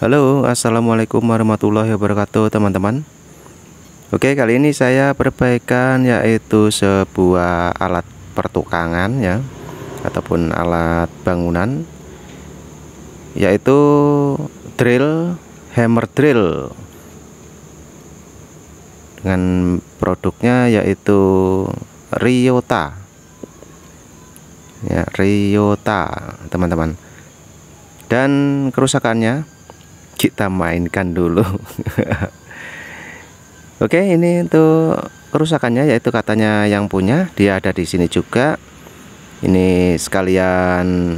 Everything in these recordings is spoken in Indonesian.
Halo assalamualaikum warahmatullahi wabarakatuh teman-teman Oke kali ini saya perbaikan yaitu sebuah alat pertukangan ya ataupun alat bangunan yaitu drill hammer drill dengan produknya yaitu Ryota ya Ryota teman-teman dan kerusakannya kita mainkan dulu oke ini untuk kerusakannya yaitu katanya yang punya dia ada di sini juga ini sekalian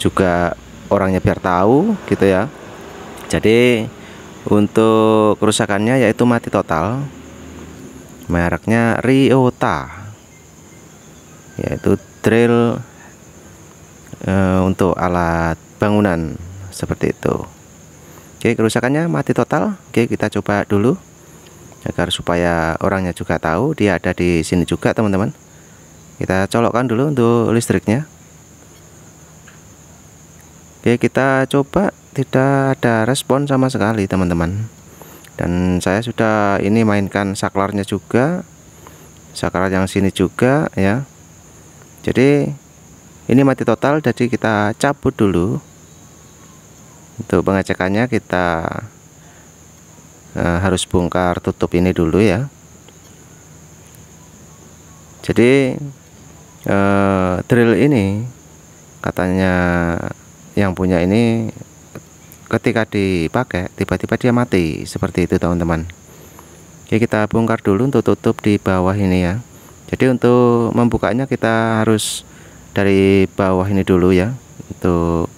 juga orangnya biar tahu gitu ya jadi untuk kerusakannya yaitu mati total mereknya Ta yaitu drill e, untuk alat bangunan seperti itu Oke kerusakannya mati total Oke kita coba dulu agar supaya orangnya juga tahu dia ada di sini juga teman-teman kita colokkan dulu untuk listriknya Oke kita coba tidak ada respon sama sekali teman-teman dan saya sudah ini mainkan saklarnya juga saklar yang sini juga ya jadi ini mati total jadi kita cabut dulu untuk pengecekannya kita eh, harus bongkar tutup ini dulu ya jadi eh, drill ini katanya yang punya ini ketika dipakai tiba-tiba dia mati seperti itu teman-teman Oke kita bongkar dulu untuk tutup di bawah ini ya jadi untuk membukanya kita harus dari bawah ini dulu ya untuk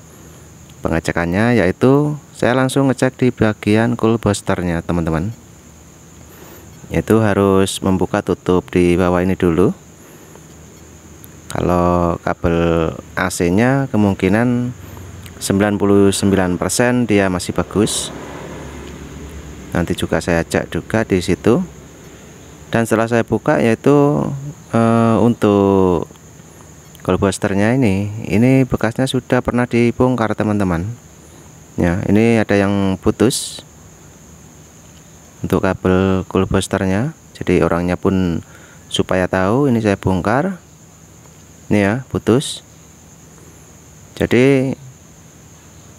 Pengecekannya yaitu saya langsung ngecek di bagian cool boosternya teman-teman. Yaitu harus membuka tutup di bawah ini dulu. Kalau kabel AC-nya kemungkinan 99% dia masih bagus. Nanti juga saya cek juga di situ. Dan setelah saya buka yaitu e, untuk Golbusternya ini ini bekasnya sudah pernah dibongkar teman-teman ya ini ada yang putus untuk kabel golbusternya jadi orangnya pun supaya tahu ini saya bongkar ini ya putus jadi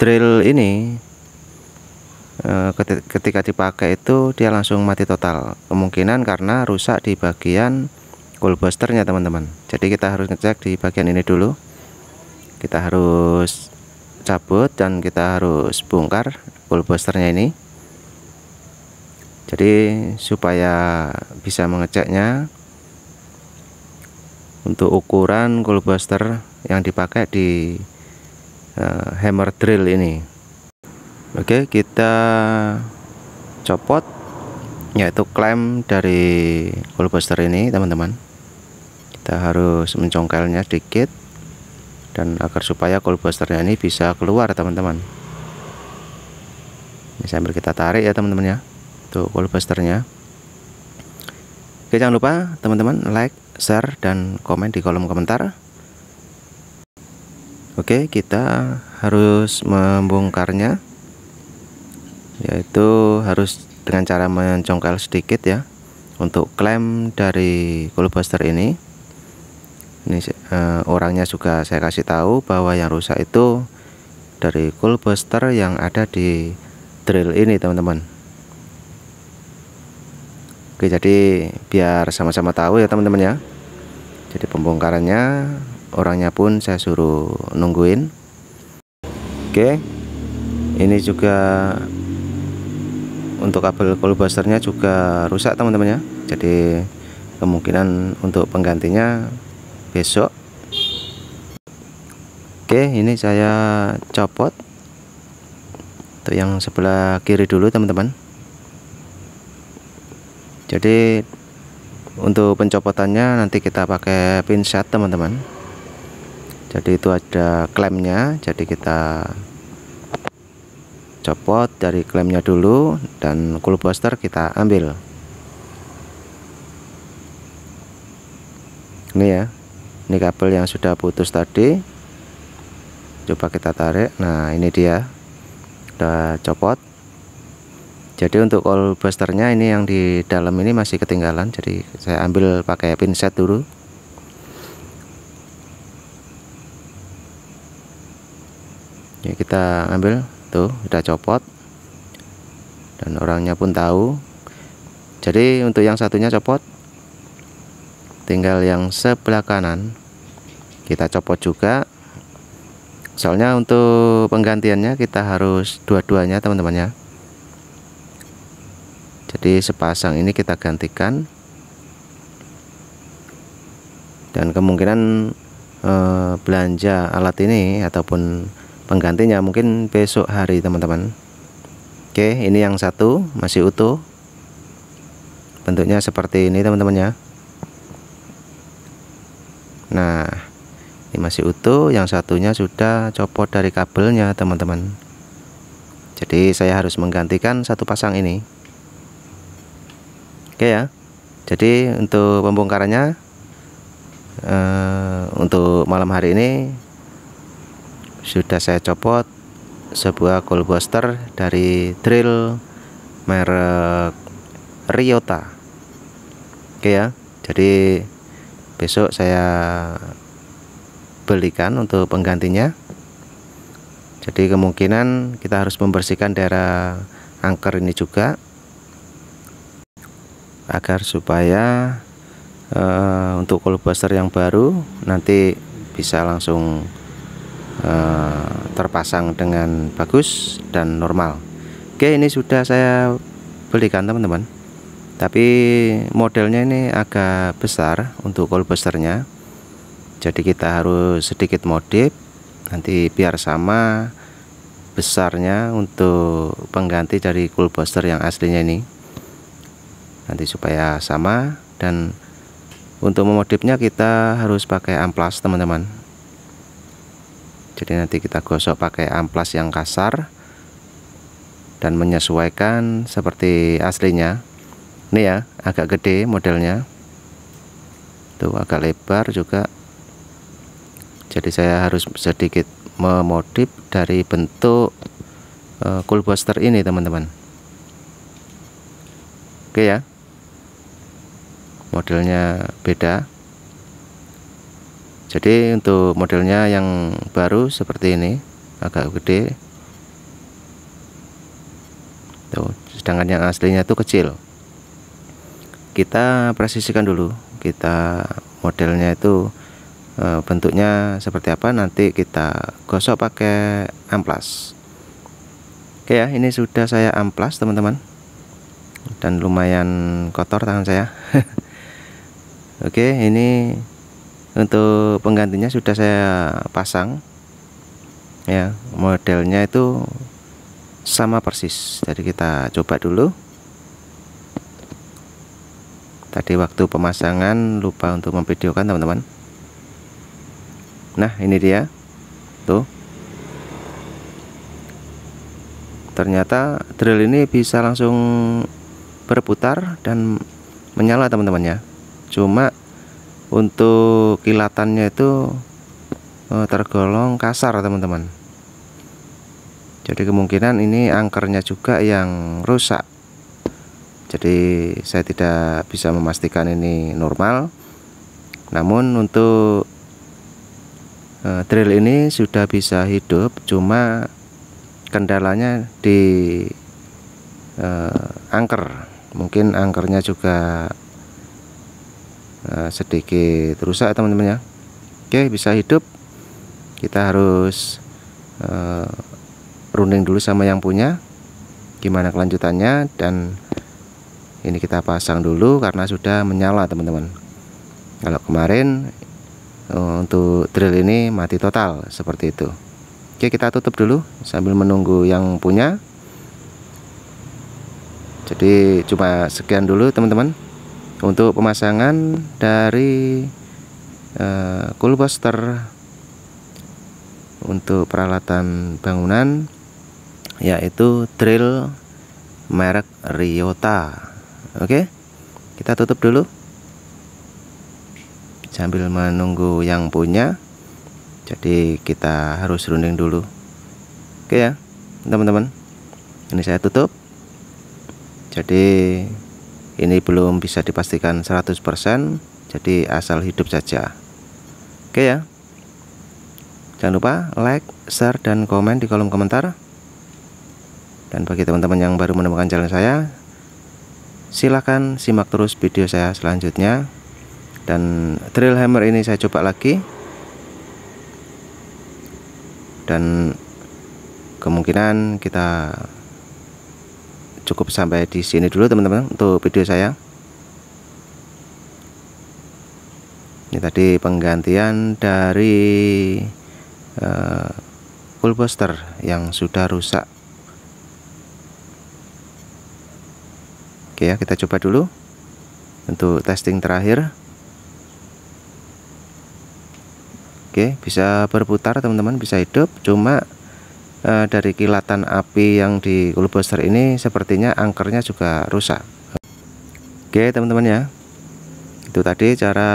drill ini eh, ketika dipakai itu dia langsung mati total kemungkinan karena rusak di bagian boosternya teman-teman jadi kita harus ngecek di bagian ini dulu kita harus cabut dan kita harus bongkar boosternya ini jadi supaya bisa mengeceknya untuk ukuran booster yang dipakai di uh, hammer drill ini oke kita copot yaitu klaim dari booster ini teman-teman kita harus mencongkelnya sedikit dan agar supaya booster ini bisa keluar teman-teman ini sambil kita tarik ya teman-teman ya untuk nya oke jangan lupa teman-teman like share dan komen di kolom komentar oke kita harus membongkarnya yaitu harus dengan cara mencongkel sedikit ya untuk klaim dari booster ini ini eh, orangnya juga saya kasih tahu bahwa yang rusak itu dari booster yang ada di drill ini teman-teman Oke jadi biar sama-sama tahu ya teman-teman ya jadi pembongkarannya orangnya pun saya suruh nungguin Oke ini juga untuk kabel nya juga rusak teman-teman ya jadi kemungkinan untuk penggantinya besok oke ini saya copot untuk yang sebelah kiri dulu teman-teman jadi untuk pencopotannya nanti kita pakai pinset teman-teman jadi itu ada klemnya jadi kita copot dari klemnya dulu dan cool booster kita ambil ini ya ini kabel yang sudah putus tadi coba kita tarik nah ini dia udah copot jadi untuk all busternya ini yang di dalam ini masih ketinggalan jadi saya ambil pakai pinset dulu ya kita ambil tuh udah copot dan orangnya pun tahu jadi untuk yang satunya copot tinggal yang sebelah kanan kita copot juga soalnya untuk penggantiannya kita harus dua-duanya teman-teman ya jadi sepasang ini kita gantikan dan kemungkinan eh, belanja alat ini ataupun penggantinya mungkin besok hari teman-teman oke ini yang satu masih utuh bentuknya seperti ini teman-teman ya masih utuh yang satunya sudah copot dari kabelnya teman-teman jadi saya harus menggantikan satu pasang ini oke ya jadi untuk pembongkarannya eh, untuk malam hari ini sudah saya copot sebuah booster dari drill merek Ryota oke ya jadi besok saya belikan untuk penggantinya jadi kemungkinan kita harus membersihkan daerah angker ini juga agar supaya e, untuk kolobuster yang baru nanti bisa langsung e, terpasang dengan bagus dan normal oke ini sudah saya belikan teman-teman tapi modelnya ini agak besar untuk kolobusternya jadi kita harus sedikit modif nanti biar sama besarnya untuk pengganti dari cool booster yang aslinya ini nanti supaya sama dan untuk memodifnya kita harus pakai amplas teman-teman jadi nanti kita gosok pakai amplas yang kasar dan menyesuaikan seperti aslinya ini ya agak gede modelnya tuh agak lebar juga jadi saya harus sedikit memodif dari bentuk uh, cool booster ini teman-teman oke ya modelnya beda jadi untuk modelnya yang baru seperti ini agak gede tuh sedangkan yang aslinya itu kecil kita presisikan dulu kita modelnya itu Eh, bentuknya seperti apa nanti kita gosok pakai amplas oke ya ini sudah saya amplas teman-teman dan lumayan kotor tangan saya oke ini untuk penggantinya sudah saya pasang ya modelnya itu sama persis jadi kita coba dulu tadi waktu pemasangan lupa untuk memvideokan teman-teman nah ini dia tuh ternyata drill ini bisa langsung berputar dan menyala teman-teman ya cuma untuk kilatannya itu eh, tergolong kasar teman-teman jadi kemungkinan ini angkernya juga yang rusak jadi saya tidak bisa memastikan ini normal namun untuk Eh, trail ini sudah bisa hidup cuma kendalanya di uh, angker mungkin angkernya juga uh, sedikit rusak teman-teman ya Oke bisa hidup kita harus uh, runding dulu sama yang punya gimana kelanjutannya dan ini kita pasang dulu karena sudah menyala teman-teman kalau kemarin Oh, untuk drill ini mati total seperti itu Oke kita tutup dulu sambil menunggu yang punya jadi cuma sekian dulu teman-teman untuk pemasangan dari uh, cool booster untuk peralatan bangunan yaitu drill merek Ryota oke kita tutup dulu sambil menunggu yang punya jadi kita harus runding dulu oke ya teman-teman ini saya tutup jadi ini belum bisa dipastikan 100% jadi asal hidup saja oke ya jangan lupa like, share, dan komen di kolom komentar dan bagi teman-teman yang baru menemukan channel saya silahkan simak terus video saya selanjutnya dan drill hammer ini saya coba lagi dan kemungkinan kita cukup sampai di sini dulu teman-teman untuk video saya ini tadi penggantian dari uh, full booster yang sudah rusak oke ya kita coba dulu untuk testing terakhir Oke bisa berputar teman-teman bisa hidup cuma e, dari kilatan api yang di kulbuster ini sepertinya angkernya juga rusak Oke teman-teman ya itu tadi cara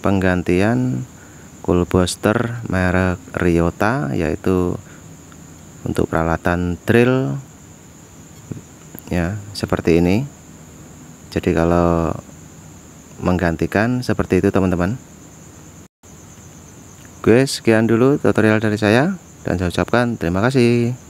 penggantian kulbuster merek Ryota yaitu untuk peralatan drill ya seperti ini jadi kalau menggantikan seperti itu teman-teman Oke, sekian dulu tutorial dari saya dan saya ucapkan terima kasih.